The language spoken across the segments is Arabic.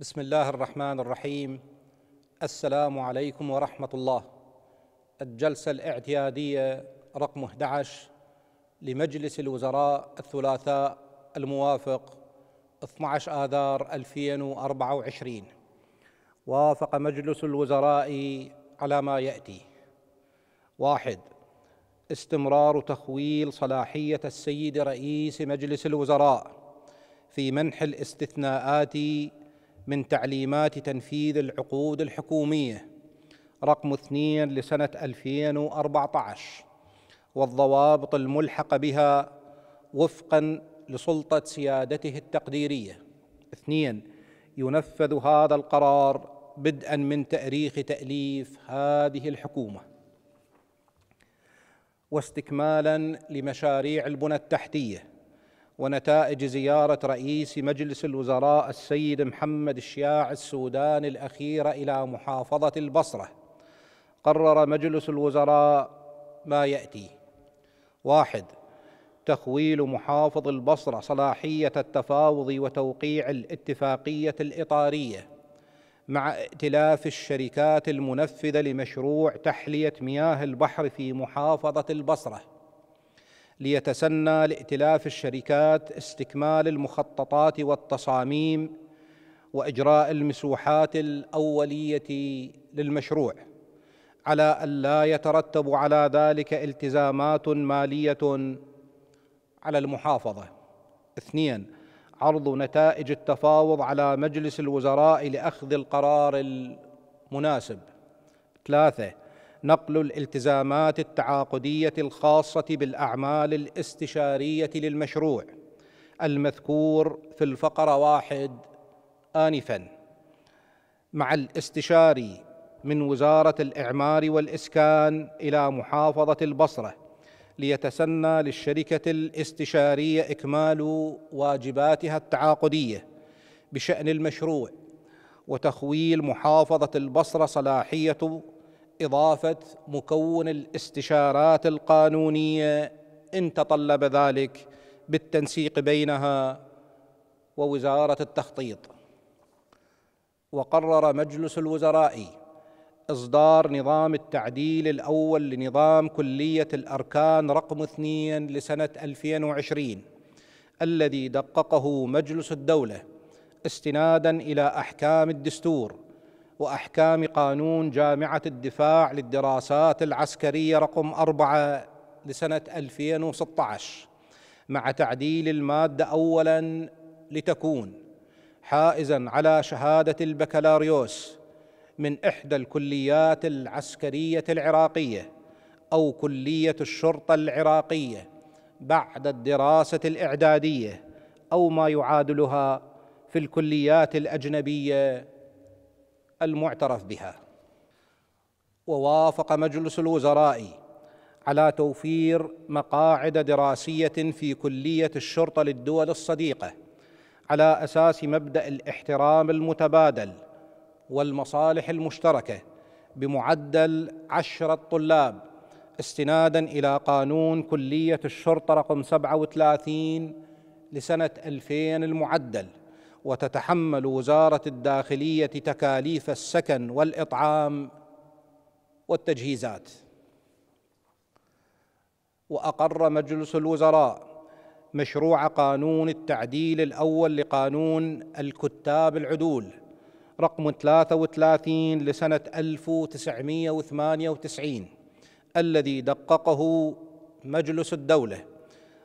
بسم الله الرحمن الرحيم السلام عليكم ورحمة الله الجلسة الاعتيادية رقم 11 لمجلس الوزراء الثلاثاء الموافق 12 آذار 2024 وافق مجلس الوزراء على ما يأتي واحد استمرار تخويل صلاحية السيد رئيس مجلس الوزراء في منح الاستثناءات من تعليمات تنفيذ العقود الحكومية رقم اثنين لسنة 2014 والضوابط الملحقة بها وفقا لسلطة سيادته التقديرية اثنين ينفذ هذا القرار بدءا من تاريخ تاليف هذه الحكومه واستكمالا لمشاريع البنى التحتيه ونتائج زيارة رئيس مجلس الوزراء السيد محمد الشياع السودان الأخيرة إلى محافظة البصرة قرر مجلس الوزراء ما يأتي واحد تخويل محافظ البصرة صلاحية التفاوض وتوقيع الاتفاقية الإطارية مع ائتلاف الشركات المنفذة لمشروع تحلية مياه البحر في محافظة البصرة ليتسنى لائتلاف الشركات استكمال المخططات والتصاميم واجراء المسوحات الاوليه للمشروع على الا يترتب على ذلك التزامات ماليه على المحافظه اثنين عرض نتائج التفاوض على مجلس الوزراء لاخذ القرار المناسب ثلاثه نقل الالتزامات التعاقديه الخاصه بالاعمال الاستشاريه للمشروع المذكور في الفقره واحد انفا مع الاستشاري من وزاره الاعمار والاسكان الى محافظه البصره ليتسنى للشركه الاستشاريه اكمال واجباتها التعاقديه بشان المشروع وتخويل محافظه البصره صلاحيه اضافه مكون الاستشارات القانونيه ان تطلب ذلك بالتنسيق بينها ووزاره التخطيط وقرر مجلس الوزراء اصدار نظام التعديل الاول لنظام كليه الاركان رقم اثنين لسنه 2020 الذي دققه مجلس الدوله استنادا الى احكام الدستور واحكام قانون جامعه الدفاع للدراسات العسكريه رقم اربعه لسنه 2016 مع تعديل الماده اولا لتكون حائزا على شهاده البكالوريوس من احدى الكليات العسكريه العراقيه او كليه الشرطه العراقيه بعد الدراسه الاعداديه او ما يعادلها في الكليات الاجنبيه المعترف بها ووافق مجلس الوزراء على توفير مقاعد دراسيه في كليه الشرطه للدول الصديقه على اساس مبدا الاحترام المتبادل والمصالح المشتركه بمعدل عشره طلاب استنادا الى قانون كليه الشرطه رقم 37 لسنه 2000 المعدل وتتحمل وزاره الداخليه تكاليف السكن والاطعام والتجهيزات واقر مجلس الوزراء مشروع قانون التعديل الاول لقانون الكتاب العدول رقم 33 لسنه 1998 الذي دققه مجلس الدوله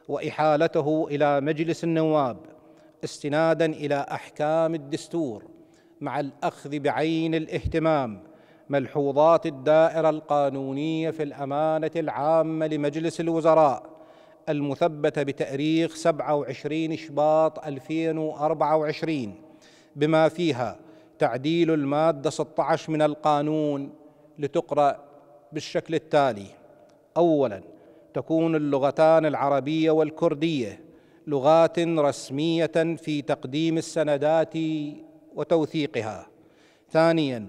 واحالته الى مجلس النواب استنادا الى احكام الدستور مع الاخذ بعين الاهتمام ملحوظات الدائره القانونيه في الامانه العامه لمجلس الوزراء المثبته بتاريخ 27 شباط 2024 بما فيها تعديل الماده 16 من القانون لتقرا بالشكل التالي اولا تكون اللغتان العربيه والكرديه لغات رسميه في تقديم السندات وتوثيقها ثانيا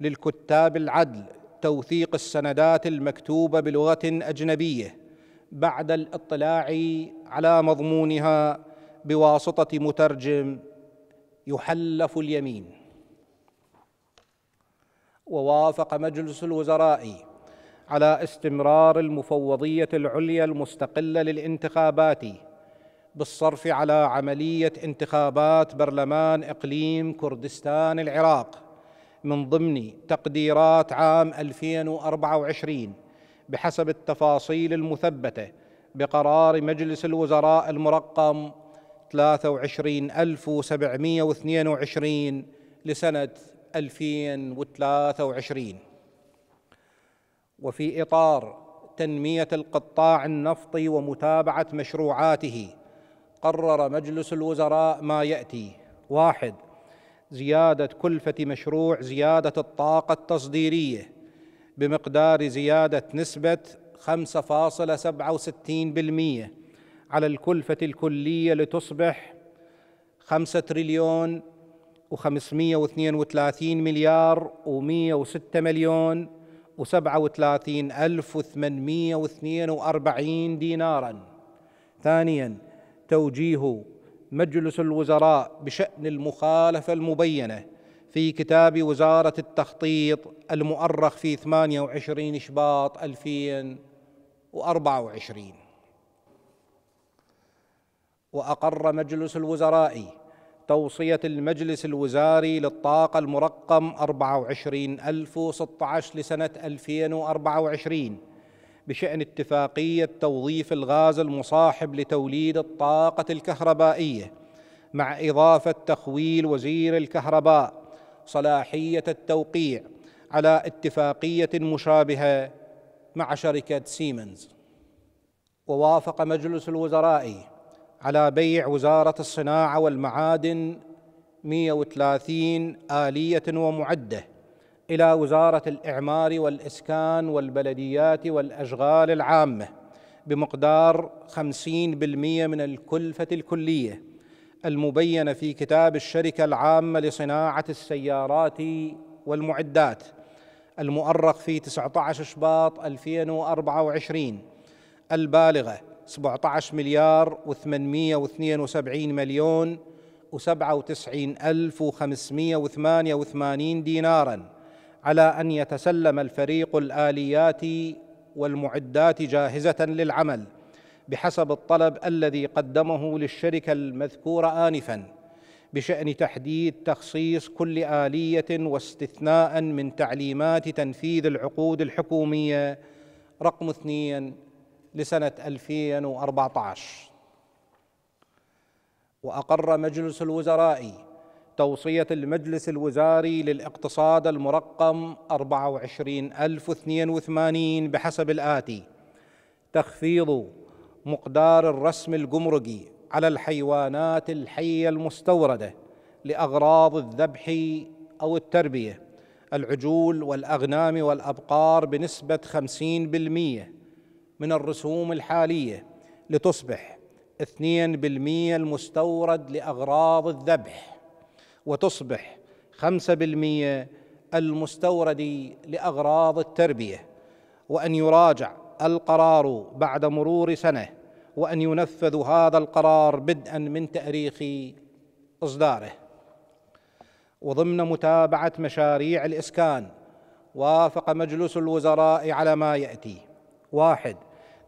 للكتاب العدل توثيق السندات المكتوبه بلغه اجنبيه بعد الاطلاع على مضمونها بواسطه مترجم يحلف اليمين ووافق مجلس الوزراء على استمرار المفوضيه العليا المستقله للانتخابات بالصرف على عمليه انتخابات برلمان اقليم كردستان العراق من ضمن تقديرات عام 2024 بحسب التفاصيل المثبته بقرار مجلس الوزراء المرقم 23722 لسنه 2023 وفي اطار تنميه القطاع النفطي ومتابعه مشروعاته قرر مجلس الوزراء ما ياتي واحد زياده كلفه مشروع زياده الطاقه التصديريه بمقدار زياده نسبه 5.67% على الكلفه الكليه لتصبح 5 تريليون و532 مليار و106 مليون و37842 ديناراً ثانياً توجيه مجلس الوزراء بشان المخالفه المبينه في كتاب وزاره التخطيط المؤرخ في 28 شباط 2024 واقر مجلس الوزراء توصية المجلس الوزاري للطاقة المرقم 24016 لسنة 2024 بشان اتفاقيه توظيف الغاز المصاحب لتوليد الطاقه الكهربائيه مع اضافه تخويل وزير الكهرباء صلاحيه التوقيع على اتفاقيه مشابهه مع شركه سيمنز ووافق مجلس الوزراء على بيع وزاره الصناعه والمعادن 130 اليه ومعده الى وزاره الاعمار والاسكان والبلديات والاشغال العامه بمقدار 50% من الكلفه الكليه المبينه في كتاب الشركه العامه لصناعه السيارات والمعدات المؤرخ في 19 شباط 2024 البالغه 17 مليار و872 مليون و97 ألف ديناراً على ان يتسلم الفريق الاليات والمعدات جاهزه للعمل بحسب الطلب الذي قدمه للشركه المذكوره انفا بشان تحديد تخصيص كل اليه واستثناء من تعليمات تنفيذ العقود الحكوميه رقم اثنين لسنه 2014 واقر مجلس الوزراء توصية المجلس الوزاري للاقتصاد المرقم 24082 بحسب الآتي تخفيض مقدار الرسم الجمركي على الحيوانات الحية المستوردة لأغراض الذبح أو التربية العجول والأغنام والأبقار بنسبة 50% من الرسوم الحالية لتصبح 2% المستورد لأغراض الذبح وتصبح خمسة بالمية المستورد لأغراض التربية وأن يراجع القرار بعد مرور سنة وأن ينفذ هذا القرار بدءا من تاريخ إصداره وضمن متابعة مشاريع الإسكان وافق مجلس الوزراء على ما يأتي واحد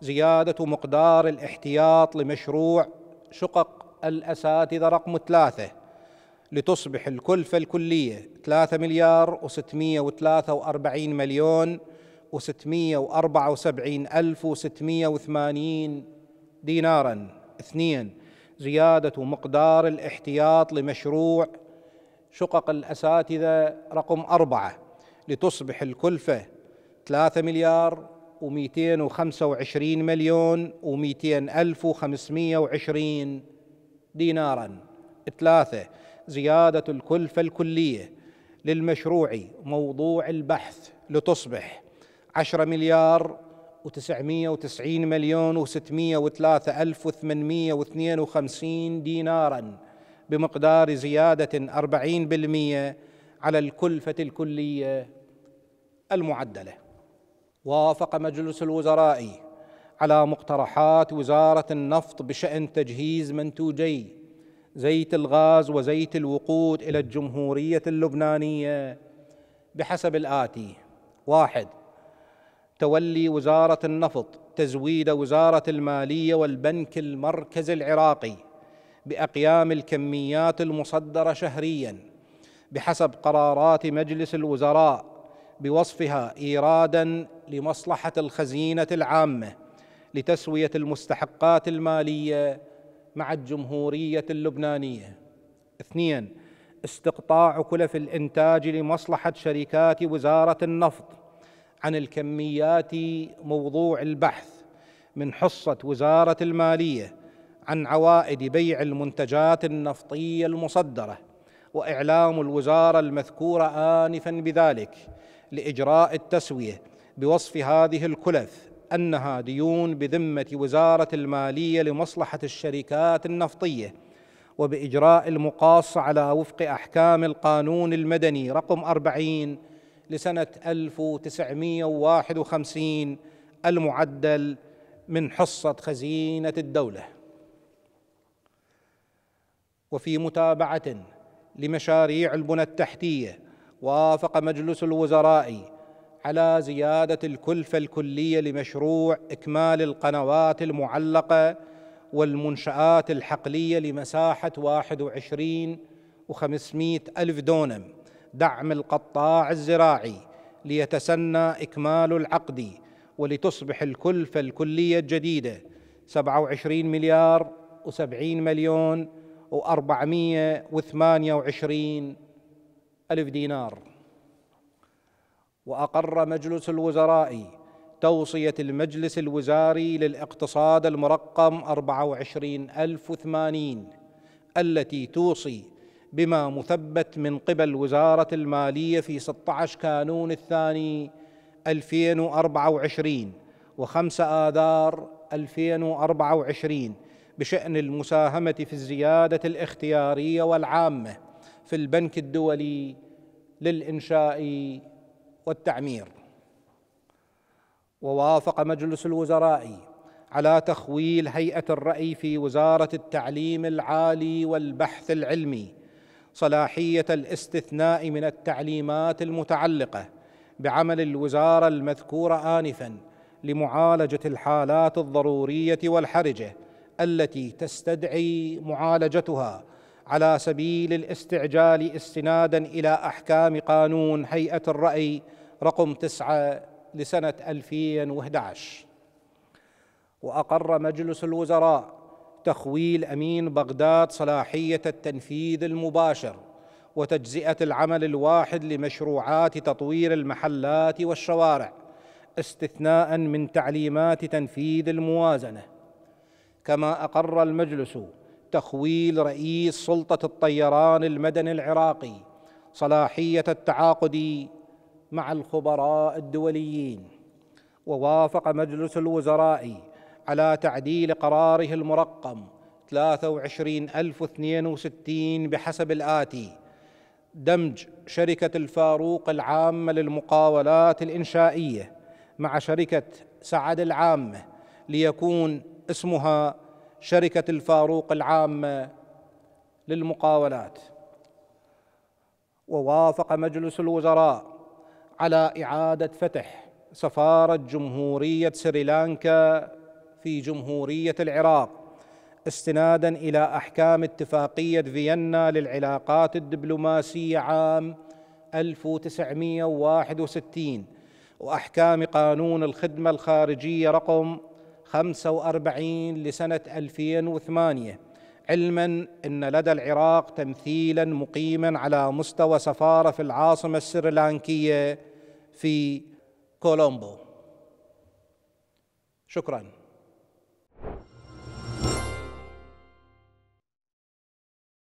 زيادة مقدار الاحتياط لمشروع شقق الأساتذة رقم ثلاثة لتصبح الكلفة الكلية 3 مليار و643 مليون و674 ألف و680 دينارا اثنين زيادة مقدار الاحتياط لمشروع شقق الأساتذة رقم أربعة لتصبح الكلفة 3 مليار و225 مليون و200 ألف و520 دينارا ثلاثة زيادة الكلفة الكلية للمشروع موضوع البحث لتصبح 10 مليار و990 مليون وستمية 603 الف واثنين و852 دينارا بمقدار زيادة 40% على الكلفة الكلية المعدلة وافق مجلس الوزراء على مقترحات وزارة النفط بشأن تجهيز منتوجي زيت الغاز وزيت الوقود الى الجمهوريه اللبنانيه بحسب الاتي واحد تولي وزاره النفط تزويد وزاره الماليه والبنك المركزي العراقي باقيام الكميات المصدره شهريا بحسب قرارات مجلس الوزراء بوصفها ايرادا لمصلحه الخزينه العامه لتسويه المستحقات الماليه مع الجمهورية اللبنانية اثنين استقطاع كلف الإنتاج لمصلحة شركات وزارة النفط عن الكميات موضوع البحث من حصة وزارة المالية عن عوائد بيع المنتجات النفطية المصدرة وإعلام الوزارة المذكورة آنفا بذلك لإجراء التسوية بوصف هذه الكلف انها ديون بذمه وزاره الماليه لمصلحه الشركات النفطيه وباجراء المقاص على وفق احكام القانون المدني رقم 40 لسنه 1951 المعدل من حصه خزينه الدوله وفي متابعه لمشاريع البنى التحتيه وافق مجلس الوزراء على زياده الكلفه الكليه لمشروع اكمال القنوات المعلقه والمنشات الحقليه لمساحه 21 و500 ألف دونم دعم القطاع الزراعي ليتسنى إكمال العقد ولتصبح الكلفة الكلية الجديدة 27 مليار و70 مليون و428 ألف دينار واقر مجلس الوزراء توصيه المجلس الوزاري للاقتصاد المرقم 24080 التي توصي بما مثبت من قبل وزاره الماليه في 16 كانون الثاني 2024 و5 آذار 2024 بشأن المساهمة في الزيادة الاختيارية والعامة في البنك الدولي للإنشاء والتعمير ووافق مجلس الوزراء على تخويل هيئه الراي في وزاره التعليم العالي والبحث العلمي صلاحيه الاستثناء من التعليمات المتعلقه بعمل الوزاره المذكوره انفا لمعالجه الحالات الضروريه والحرجه التي تستدعي معالجتها على سبيل الاستعجال استنادا الى احكام قانون هيئه الراي رقم تسعة لسنة 2011 وأقر مجلس الوزراء تخويل أمين بغداد صلاحية التنفيذ المباشر وتجزئة العمل الواحد لمشروعات تطوير المحلات والشوارع استثناء من تعليمات تنفيذ الموازنة كما أقر المجلس تخويل رئيس سلطة الطيران المدني العراقي صلاحية التعاقد مع الخبراء الدوليين ووافق مجلس الوزراء على تعديل قراره المرقم 23062 بحسب الآتي دمج شركة الفاروق العامة للمقاولات الإنشائية مع شركة سعد العامة ليكون اسمها شركة الفاروق العامة للمقاولات ووافق مجلس الوزراء على إعادة فتح سفارة جمهورية سريلانكا في جمهورية العراق استنادا إلى أحكام اتفاقية فيينا للعلاقات الدبلوماسية عام 1961 وأحكام قانون الخدمة الخارجية رقم 45 لسنة 2008 علما ان لدى العراق تمثيلا مقيما على مستوى سفاره في العاصمه السريلانكيه في كولومبو شكرا